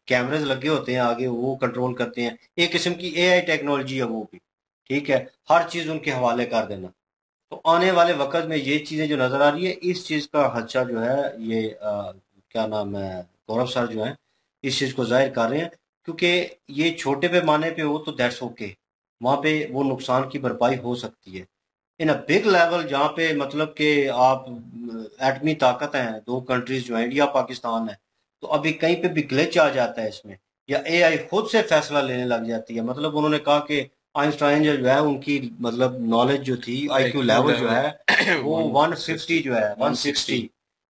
कैमरेज लगे होते हैं आगे वो कंट्रोल करते हैं एक किस्म की एआई टेक्नोलॉजी है वो भी ठीक है हर चीज़ उनके हवाले कर देना तो आने वाले वक्त में ये चीज़ें जो नज़र आ रही है इस चीज़ का खदशा जो है ये क्या नाम है गौरव सर जो है इस चीज़ को जाहिर कर रहे हैं क्योंकि ये छोटे पैमाने पे हो तो दैट्स ओके वहां वहाँ पे वो नुकसान की भरपाई हो सकती है इन अ बिग लेवल जहाँ पे मतलब के आप एटमी ताकत हैं दो कंट्रीज जो है इंडिया पाकिस्तान है तो अभी कहीं पे भी ग्लिच आ जाता है इसमें या एआई खुद से फैसला लेने लग जाती है मतलब उन्होंने कहा कि आइंस्टाइन जो है उनकी मतलब नॉलेज जो थी आईक्यू लेवल जो है वो 160 जो है 160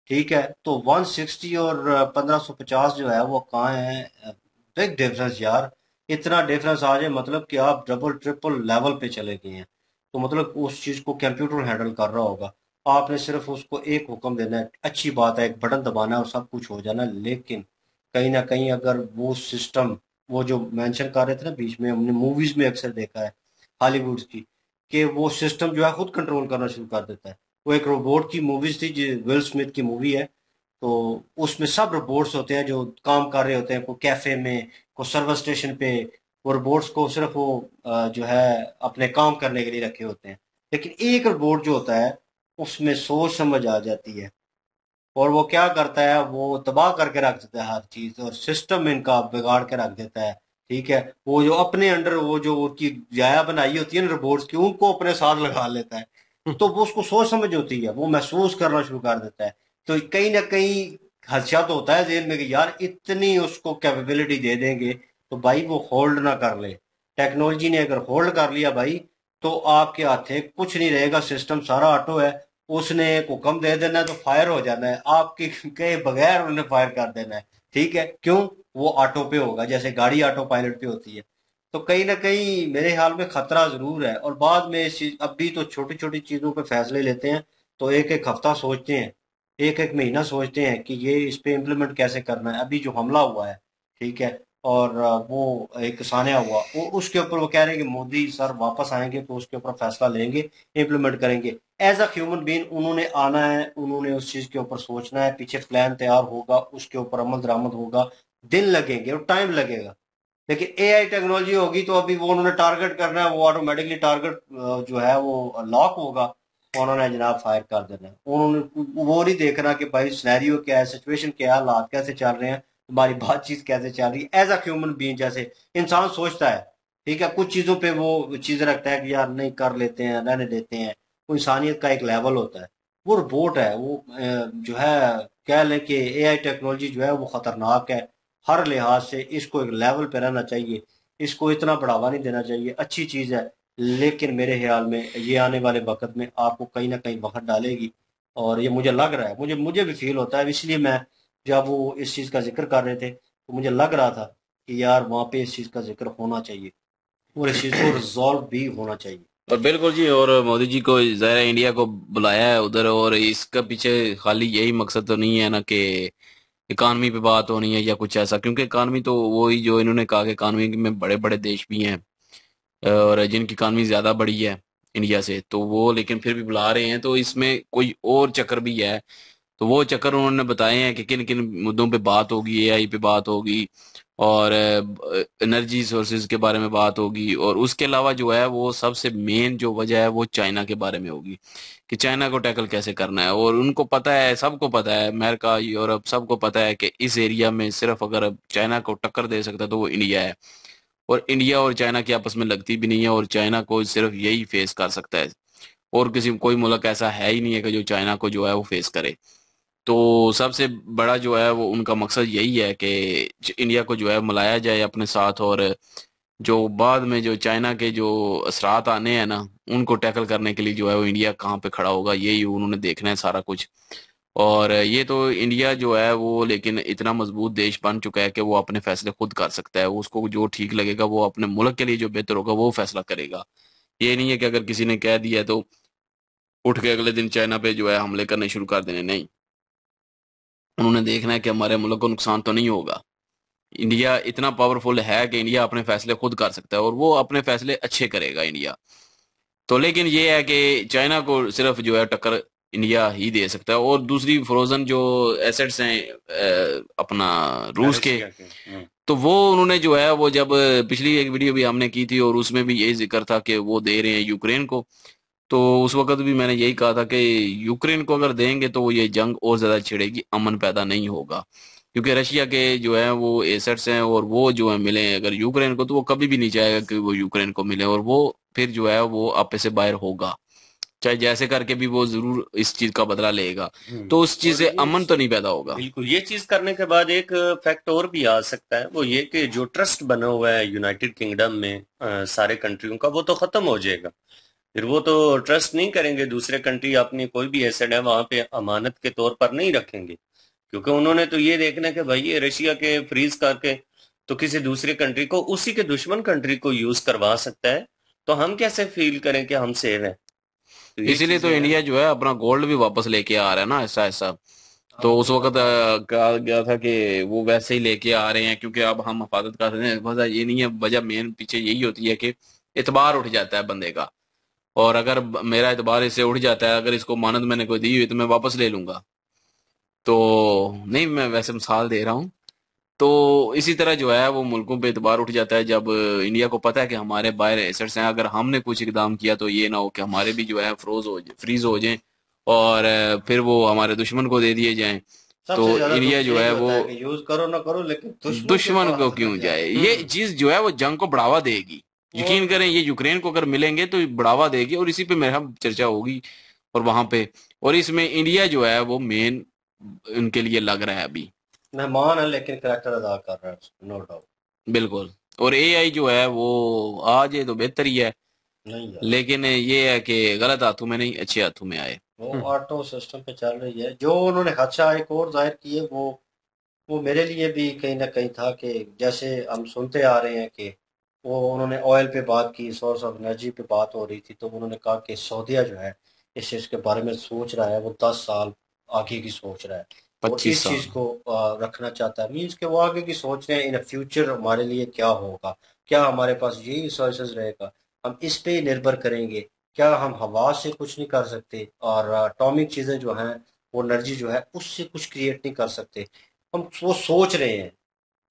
ठीक है तो 160 और 1550 जो है वो कहाँ है बिग डिफरेंस यार इतना डिफरेंस आ जाए मतलब कि आप डबल ट्रिपल लेवल पे चले गए हैं तो मतलब उस चीज़ को कंप्यूटर हैंडल कर रहा होगा आपने सिर्फ उसको एक हुक्म देना है अच्छी बात है एक बटन दबाना है और सब कुछ हो जाना लेकिन कहीं ना कहीं अगर वो सिस्टम वो जो मैंशन कर रहे थे ना बीच में हमने मूवीज़ में अक्सर देखा है हॉलीवुड की कि वो सिस्टम जो है खुद कंट्रोल करना शुरू कर देता है वो एक रोबोट की मूवीज थी जो विल स्मिथ की मूवी है तो उसमें सब रोबोट्स होते हैं जो काम कर रहे होते हैं कोई कैफे में कोई सर्विस स्टेशन पे वो रोबोट्स को सिर्फ वो जो है अपने काम करने के लिए रखे होते हैं लेकिन एक रोबोट जो होता है उसमें सोच समझ आ जाती है और वो क्या करता है वो तबाह करके रख देता है हर चीज़ और सिस्टम इनका बिगाड़ के रख देता है ठीक है वो जो अपने अंडर वो जो उसकी जाया बनाई होती है ना रोबोट्स की उनको अपने साथ लगा लेता है हम्म। तो वो उसको सोच समझ होती है वो महसूस करना शुरू कर देता है तो कहीं ना कहीं तो होता है जेल में कि यार इतनी उसको कैपेबिलिटी दे देंगे तो भाई वो होल्ड ना कर ले टेक्नोलॉजी ने अगर होल्ड कर लिया भाई तो आपके हाथे कुछ नहीं रहेगा सिस्टम सारा ऑटो है उसने एक हुक्म दे देना है तो फायर हो जाना है आपके कहे बगैर उन्हें फायर कर देना है ठीक है क्यों वो ऑटो पे होगा जैसे गाड़ी ऑटो पायलट पे होती है तो कहीं ना कहीं मेरे ख्याल में खतरा जरूर है और बाद में इस चीज अब भी तो छोटी छोटी चीज़ों पर फैसले लेते हैं तो एक एक हफ्ता सोचते हैं एक एक महीना सोचते हैं कि ये इस पर इम्प्लीमेंट कैसे करना है अभी जो हमला हुआ है ठीक है और वो एक सान्या हुआ वो उसके ऊपर वो कह रहे हैं कि मोदी सर वापस आएंगे तो उसके ऊपर फैसला लेंगे इम्प्लीमेंट करेंगे एज अ ह्यूमन बीन उन्होंने आना है उन्होंने उस चीज़ के ऊपर सोचना है पीछे प्लान तैयार होगा उसके ऊपर अमल दरामद होगा दिन लगेंगे और टाइम लगेगा लेकिन एआई टेक्नोलॉजी होगी तो अभी वो उन्होंने टारगेट करना है वो ऑटोमेटिकली टारगेट जो है वो लॉक होगा उन्होंने जनाब फायर कर देना है उन्होंने वो नहीं देखना कि भाई सिनेरियो क्या है सिचुएशन क्या है हालात कैसे चल रहे हैं तुम्हारी बातचीत कैसे चल रही है एज अ ह्यूमन बींग जैसे इंसान सोचता है ठीक है कुछ चीज़ों पे वो चीज़ें रखता है कि यार नहीं कर लेते हैं रहने देते हैं वो इंसानियत का एक लेवल होता है वो रोबोट है वो जो है कह लें कि ए टेक्नोलॉजी जो है वो ख़तरनाक है हर लिहाज से इसको एक लेवल पे रहना चाहिए इसको इतना बढ़ावा नहीं देना चाहिए अच्छी चीज़ है लेकिन मेरे ख्याल में ये आने वाले वक्त में आपको कहीं ना कहीं बाहर डालेगी और ये मुझे लग रहा है मुझे मुझे भी फील होता है इसलिए मैं जब वो इस चीज़ का जिक्र कर रहे थे तो मुझे लग रहा था कि यार वहाँ पे इस चीज़ का जिक्र होना चाहिए और इस चीज़ को रिजॉल्व भी होना चाहिए और बिल्कुल जी और मोदी जी को जहरा इंडिया को बुलाया है उधर और इसका पीछे खाली यही मकसद तो नहीं है ना कि इकानमी पे बात होनी है या कुछ ऐसा क्योंकि इकानमी तो वही जो इन्होंने कहा कि इकानमी में बड़े बड़े देश भी हैं और जिनकी इकानमी ज़्यादा बड़ी है इंडिया से तो वो लेकिन फिर भी बुला रहे हैं तो इसमें कोई और चक्कर भी है तो वो चक्कर उन्होंने बताए हैं कि किन किन मुद्दों पे बात होगी एआई पे बात होगी और एनर्जी सोर्सेज के बारे में बात होगी और उसके अलावा जो है वो सबसे मेन जो वजह है वो चाइना के बारे में होगी कि चाइना को टैकल कैसे करना है और उनको पता है सबको पता है अमेरिका यूरोप सबको पता है कि इस एरिया में सिर्फ अगर चाइना को टक्कर दे सकता है तो वो इंडिया है और इंडिया और चाइना की आपस में लगती भी नहीं है और चाइना को सिर्फ यही फेस कर सकता है और किसी कोई मुल्क ऐसा है ही नहीं है कि जो चाइना को जो है वो फेस करे तो सबसे बड़ा जो है वो उनका मकसद यही है कि इंडिया को जो है मिलाया जाए अपने साथ और जो बाद में जो चाइना के जो असरात आने हैं ना उनको टैकल करने के लिए जो है वो इंडिया कहाँ पे खड़ा होगा यही उन्होंने देखना है सारा कुछ और ये तो इंडिया जो है वो लेकिन इतना मजबूत देश बन चुका है कि वो अपने फैसले खुद कर सकता है उसको जो ठीक लगेगा वो अपने मुल्क के लिए जो बेहतर होगा वो फैसला करेगा ये नहीं है कि अगर किसी ने कह दिया तो उठ के अगले दिन चाइना पे जो है हमले करने शुरू कर देने नहीं उन्होंने देखना है कि हमारे मुल्क को नुकसान तो नहीं होगा इंडिया इतना पावरफुल है कि इंडिया अपने फैसले खुद कर सकता है और वो अपने फैसले अच्छे करेगा इंडिया तो लेकिन ये है कि चाइना को सिर्फ जो है टक्कर इंडिया ही दे सकता है और दूसरी फ्रोजन जो एसेट्स हैं अपना रूस के हम्म। तो वो उन्होंने जो है वो जब पिछली एक वीडियो भी हमने की थी और उसमें भी यही जिक्र था कि वो दे रहे हैं यूक्रेन को तो उस वक्त भी मैंने यही कहा था कि यूक्रेन को अगर देंगे तो वो ये जंग और ज्यादा छिड़ेगी अमन पैदा नहीं होगा क्योंकि रशिया के जो है वो एसेट्स हैं और वो जो है मिले अगर यूक्रेन को तो वो कभी भी नहीं चाहेगा कि वो यूक्रेन को मिले और वो फिर जो है वो आपे से बाहर होगा चाहे जैसे करके भी वो जरूर इस चीज का बदला लेगा हम्म। तो उस चीज से अमन तो नहीं पैदा होगा बिल्कुल ये चीज करने के बाद एक फैक्ट और भी आ सकता है वो ये कि जो ट्रस्ट बना हुआ है यूनाइटेड किंगडम में आ, सारे कंट्रियों का वो तो खत्म हो जाएगा फिर वो तो ट्रस्ट नहीं करेंगे दूसरे कंट्री अपनी कोई भी एसेट है वहां पे अमानत के तौर पर नहीं रखेंगे क्योंकि उन्होंने तो ये देखना कि भाई ये रशिया के फ्रीज करके तो किसी दूसरे कंट्री को उसी के दुश्मन कंट्री को यूज करवा सकता है तो हम कैसे फील करें कि हम सेव हैं तो इसीलिए तो इंडिया जो है अपना गोल्ड भी वापस लेके आ रहा है ना ऐसा ऐसा तो उस हाँ। वक्त कहा गया था कि वो वैसे ही लेके आ रहे हैं क्योंकि अब हम हफाजत कर रहे हैं वजह ये नहीं है वजह मेन पीछे यही होती है कि इतबार उठ जाता है बंदे का और अगर मेरा एतबार इसे उठ जाता है अगर इसको मानद मैंने कोई दी हुई तो मैं वापस ले लूंगा तो नहीं मैं वैसे मिसाल दे रहा हूँ तो इसी तरह जो है वो मुल्कों पे एतबार उठ जाता है जब इंडिया को पता है कि हमारे बाहर एसेट्स हैं अगर हमने कुछ इकदाम किया तो ये ना हो कि हमारे भी जो है फ्रोज हो जाए फ्रीज हो जाए और फिर वो हमारे दुश्मन को दे दिए जाए तो इंडिया जो है वो यूज करो ना करो लेकिन दुश्मन को क्यों जाए ये हम्म। चीज जो है वो जंग को बढ़ावा देगी यकीन करें ये यूक्रेन को अगर मिलेंगे तो बढ़ावा देगी और इसी पे मेरा चर्चा होगी और वहां पे और इसमें इंडिया जो है वो मेन उनके लिए लग रहा है अभी मेहमान है लेकिन करेक्टर अदा कर रहा है नो डाउट बिल्कुल और एआई जो है वो आ जाए तो बेहतर ही है लेकिन ये है कि गलत हाथों में नहीं अच्छे हाथों में आए वो ऑटो सिस्टम पे चल रही है जो उन्होंने खदशा अच्छा एक और जाहिर किए वो वो मेरे लिए भी कहीं ना कहीं था कि जैसे हम सुनते आ रहे हैं कि वो उन्होंने ऑयल पे बात की सोर्स ऑफ एनर्जी पे बात हो रही थी तो उन्होंने कहा कि सऊदिया जो है इस चीज़ के बारे में सोच रहा है वो दस साल आगे की सोच रहा है इस चीज़ को रखना चाहता है मीन्स के वो आगे की सोच रहे हैं इन फ्यूचर हमारे लिए क्या होगा क्या हमारे पास यही सोर्सेज रहेगा हम इस पे निर्भर करेंगे क्या हम हवा से कुछ नहीं कर सकते और अटोमिक चीज़ें जो हैं वो एनर्जी जो है उससे कुछ क्रिएट नहीं कर सकते हम वो सोच रहे हैं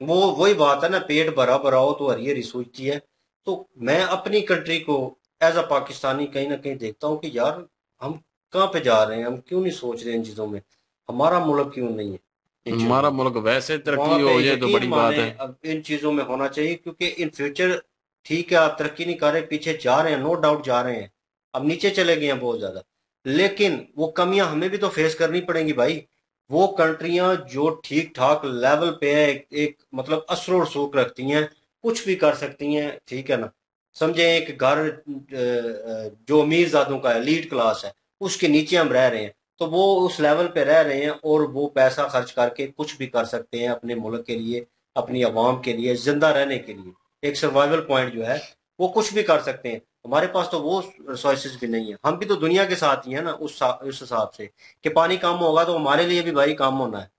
वो वही बात है ना पेट भरा भरा हो तो हरी हरी सोचती है तो मैं अपनी कंट्री को एज अ पाकिस्तानी कहीं ना कहीं देखता हूँ कि यार हम कहाँ पे जा रहे हैं हम क्यों नहीं सोच रहे इन चीजों में हमारा मुल्क क्यों नहीं है हमारा मुल्क वैसे तरक्की हो जाए तो बड़ी बात है अब इन चीजों में होना चाहिए क्योंकि इन फ्यूचर ठीक है आप तरक्की नहीं कर रहे पीछे जा रहे हैं नो डाउट जा रहे हैं अब नीचे चले गए हैं बहुत ज्यादा लेकिन वो कमियां हमें भी तो फेस करनी पड़ेंगी भाई वो कंट्रियां जो ठीक ठाक लेवल पे है एक, एक मतलब असर सूख रखती हैं कुछ भी कर सकती हैं ठीक है ना समझे एक घर जो अमीर जादों का है लीड क्लास है उसके नीचे हम रह रहे हैं तो वो उस लेवल पे रह रहे हैं और वो पैसा खर्च करके कुछ भी कर सकते हैं अपने मुल्क के लिए अपनी आवाम के लिए जिंदा रहने के लिए एक सर्वाइवल पॉइंट जो है वो कुछ भी कर सकते हैं हमारे पास तो वो रिसोर्सेज भी नहीं है हम भी तो दुनिया के साथ ही है ना उस उस हिसाब से कि पानी कम होगा तो हमारे लिए भी भाई काम होना है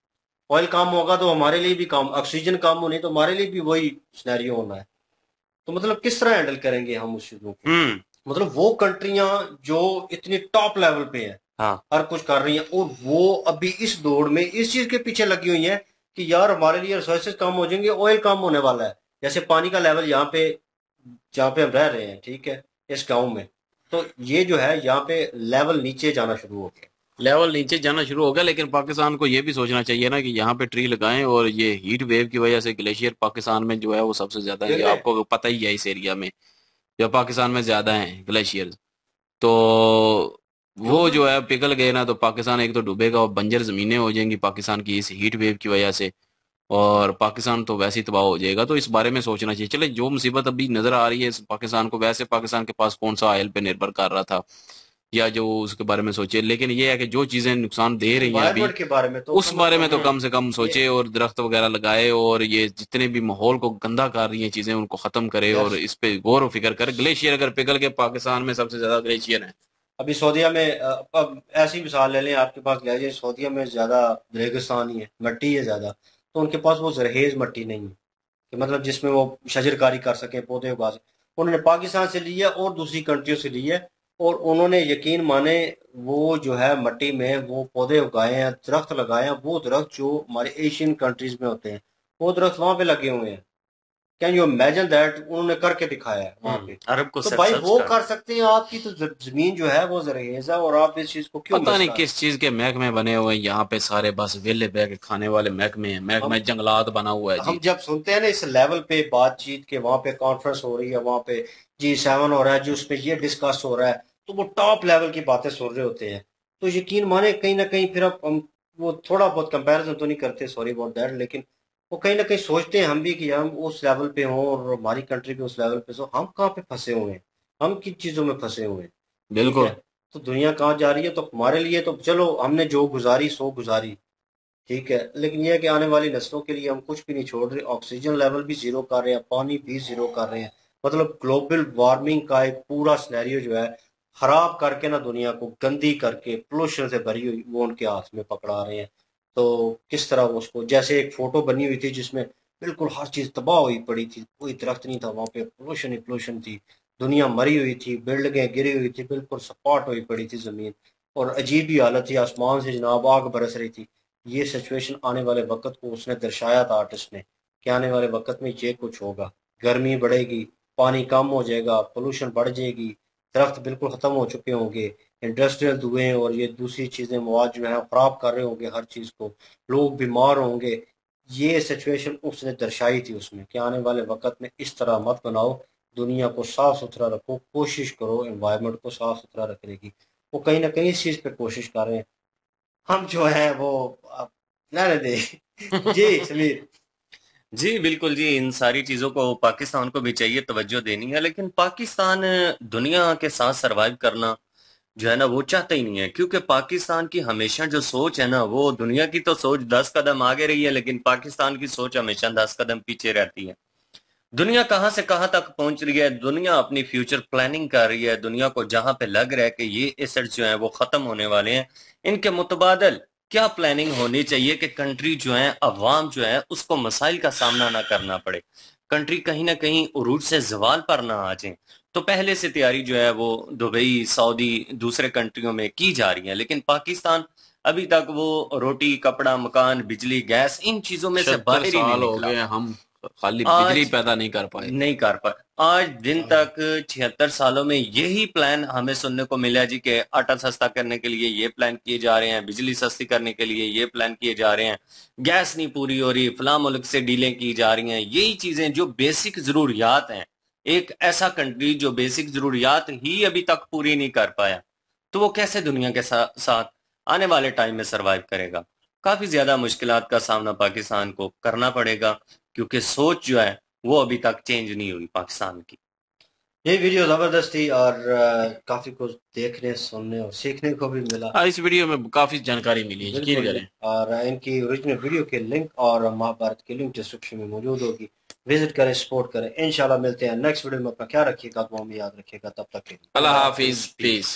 ऑयल कम होगा तो हमारे लिए भी काम ऑक्सीजन कम होनी तो हमारे लिए भी वही सिनेरियो होना है तो मतलब किस तरह हैंडल करेंगे हम उस चीजों को हम्म। मतलब वो कंट्रियां जो इतनी टॉप लेवल पे है हाँ। हर कुछ कर रही है और वो अभी इस दौड़ में इस चीज के पीछे लगी हुई है कि यार हमारे लिए रिसोर्सेज कम हो जाएंगे ऑयल कम होने वाला है जैसे पानी का लेवल यहाँ पे जहाँ पे हम रह रहे हैं ठीक है इस गांव में तो ये जो है यहाँ पे लेवल नीचे जाना शुरू हो गया लेवल नीचे जाना शुरू हो गया लेकिन पाकिस्तान को ये भी सोचना चाहिए ना कि यहाँ पे ट्री लगाएं और ये हीट वेव की वजह से ग्लेशियर पाकिस्तान में जो है वो सबसे ज्यादा है आपको पता ही है इस एरिया में जो पाकिस्तान में ज्यादा है ग्लेशियर तो वो जो है पिघल गए ना तो पाकिस्तान एक तो डूबेगा और बंजर जमीने हो जाएंगी पाकिस्तान की इस हीट वेव की वजह से और पाकिस्तान तो वैसे ही तबाह हो जाएगा तो इस बारे में सोचना चाहिए चले जो मुसीबत अभी नजर आ रही है पाकिस्तान को वैसे पाकिस्तान के पास कौन सा आयल पे निर्भर कर रहा था या जो उसके बारे में सोचे लेकिन ये है कि जो चीजें नुकसान दे रही हैं अभी के बारे में तो उस बारे में तो कम से कम सोचे और दरख्त वगैरह लगाए और ये जितने भी माहौल को गंदा कर रही हैं चीजें उनको खत्म करे और इस पे गौर फिक्र करे ग्लेशियर अगर पिघल के पाकिस्तान में सबसे ज्यादा ग्लेशियर है अभी सऊदिया में अब ऐसी मिसाल ले लें आपके पास ग्लेशियर सऊदिया में ज्यादा रेगिस्तान ही है मट्टी है ज्यादा तो उनके पास वो जरहेज मट्टी नहीं है कि मतलब जिसमें वो शजरकारी कर सके पौधे उगा सकें उन्होंने पाकिस्तान से लिया और दूसरी कंट्रियों से लिया और उन्होंने यकीन माने वो जो है मट्टी में वो पौधे उगाए हैं दरख्त लगाए हैं वो दरख्त जो हमारे एशियन कंट्रीज में होते हैं वो दरख्त वहाँ पे लगे हुए हैं कैन यू इमेजिन दैट उन्होंने करके दिखाया है वहां हम्म। पे अरब को तो भाई वो अच्छा। कर सकते हैं आपकी तो जमीन जो है वो जरहेज है और आप इस चीज को क्यों पता नहीं किस चीज के महकमे बने हुए यहाँ पे सारे बस वेले बैग खाने वाले महकमे हैं महकमे जंगलात बना हुआ है हम जब सुनते हैं ना इस लेवल पे बातचीत के वहां पे कॉन्फ्रेंस हो रही है वहां पे जी सेवन हो रहा है जी उस पर ये डिस्कस हो रहा है तो वो टॉप लेवल की बातें सुन रहे होते हैं तो यकीन माने कहीं ना कहीं फिर अब हम वो थोड़ा बहुत कंपेरिजन तो नहीं करते सॉरी अबाउट दैट लेकिन वो कहीं ना कहीं सोचते हैं हम भी कि हम उस लेवल पे हों और हमारी कंट्री भी उस लेवल पे हो हम कहाँ पे फंसे हुए हैं हम किन चीज़ों में फंसे हुए हैं बिल्कुल तो दुनिया कहाँ जा रही है तो हमारे लिए तो चलो हमने जो गुजारी सो गुजारी ठीक है लेकिन यह कि आने वाली नस्लों के लिए हम कुछ भी नहीं छोड़ रहे ऑक्सीजन लेवल भी जीरो कर रहे हैं पानी भी जीरो कर रहे हैं मतलब ग्लोबल वार्मिंग का एक पूरा स्नैरियो जो है खराब करके ना दुनिया को गंदी करके पोल्यूशन से भरी हुई वो उनके हाथ में पकड़ा रहे हैं तो किस तरह वो उसको जैसे एक फ़ोटो बनी हुई थी जिसमें बिल्कुल हर चीज़ तबाह हुई पड़ी थी कोई दरख्त नहीं था वहाँ पे पोलूशन ही पोलूशन थी दुनिया मरी हुई थी बिल्डिंगें गिरी हुई थी बिल्कुल सपाट हुई पड़ी थी ज़मीन और अजीब ही हालत थी आसमान से जनाब आग बरस रही थी ये सिचुएशन आने वाले वक्त को उसने दर्शाया था आर्टिस्ट ने कि आने वाले वक्त में ये कुछ होगा गर्मी बढ़ेगी पानी कम हो जाएगा पोलूशन बढ़ जाएगी दरख्त बिल्कुल ख़त्म हो चुके होंगे इंडस्ट्रियल धुएं और ये दूसरी चीज़ें मवाद जो है ख़राब कर रहे होंगे हर चीज़ को लोग बीमार होंगे ये सिचुएशन उसने दर्शाई थी उसमें कि आने वाले वक्त में इस तरह मत बनाओ दुनिया को साफ़ सुथरा रखो कोशिश करो एनवायरमेंट को साफ़ सुथरा रखने की वो कहीं ना कहीं इस चीज़ पर कोशिश कर रहे हैं हम जो है वो अब ना दे जी समीर जी बिल्कुल जी इन सारी चीज़ों को पाकिस्तान को भी चाहिए तवज्जो देनी है लेकिन पाकिस्तान दुनिया के साथ सरवाइव करना जो है ना वो चाहता ही नहीं है क्योंकि पाकिस्तान की हमेशा जो सोच है ना वो दुनिया की तो सोच दस कदम आगे रही है लेकिन पाकिस्तान की सोच हमेशा दस कदम पीछे रहती है दुनिया कहाँ से कहाँ तक पहुंच रही है दुनिया अपनी फ्यूचर प्लानिंग कर रही है दुनिया को जहां पे लग रहा है कि ये एसेट्स जो है वो खत्म होने वाले हैं इनके मुतबादल क्या प्लानिंग होनी चाहिए कि कंट्री जो है अवाम जो है उसको मसाइल का सामना ना करना पड़े कंट्री कहीं ना कहीं उरूज से जवाल पर ना आ जाए तो पहले से तैयारी जो है वो दुबई सऊदी दूसरे कंट्रियों में की जा रही है लेकिन पाकिस्तान अभी तक वो रोटी कपड़ा मकान बिजली गैस इन चीजों में से बाहर ही नहीं निकला। हम खाली बिजली पैदा नहीं कर पाए नहीं कर पाए आज दिन हाँ। तक छिहत्तर सालों में यही प्लान हमें सुनने को मिला जी के आटा सस्ता करने के लिए ये प्लान किए जा रहे हैं बिजली सस्ती करने के लिए ये प्लान किए जा रहे हैं गैस नहीं पूरी हो रही फला मुल्क से डीलें की जा रही हैं यही चीजें जो बेसिक जरूरियात हैं एक ऐसा कंट्री जो बेसिक जरूरियात ही अभी तक पूरी नहीं कर पाया तो वो कैसे दुनिया के साथ आने वाले टाइम में सर्वाइव करेगा काफी ज्यादा मुश्किल का सामना पाकिस्तान को करना पड़ेगा क्योंकि सोच जो है वो अभी तक चेंज नहीं हुई पाकिस्तान की ये वीडियो जबरदस्त थी और काफी कुछ देखने सुनने और सीखने को भी मिला आ, हाँ, इस वीडियो में काफी जानकारी मिली यकीन करें और इनकी ओरिजिनल वीडियो के लिंक और महाभारत के लिंक डिस्क्रिप्शन में मौजूद होगी विजिट करें सपोर्ट करें इंशाल्लाह मिलते हैं नेक्स्ट वीडियो में अपना क्या रखिएगा तो हम याद रखिएगा तब तक अल्लाह हाफिज प्लीज़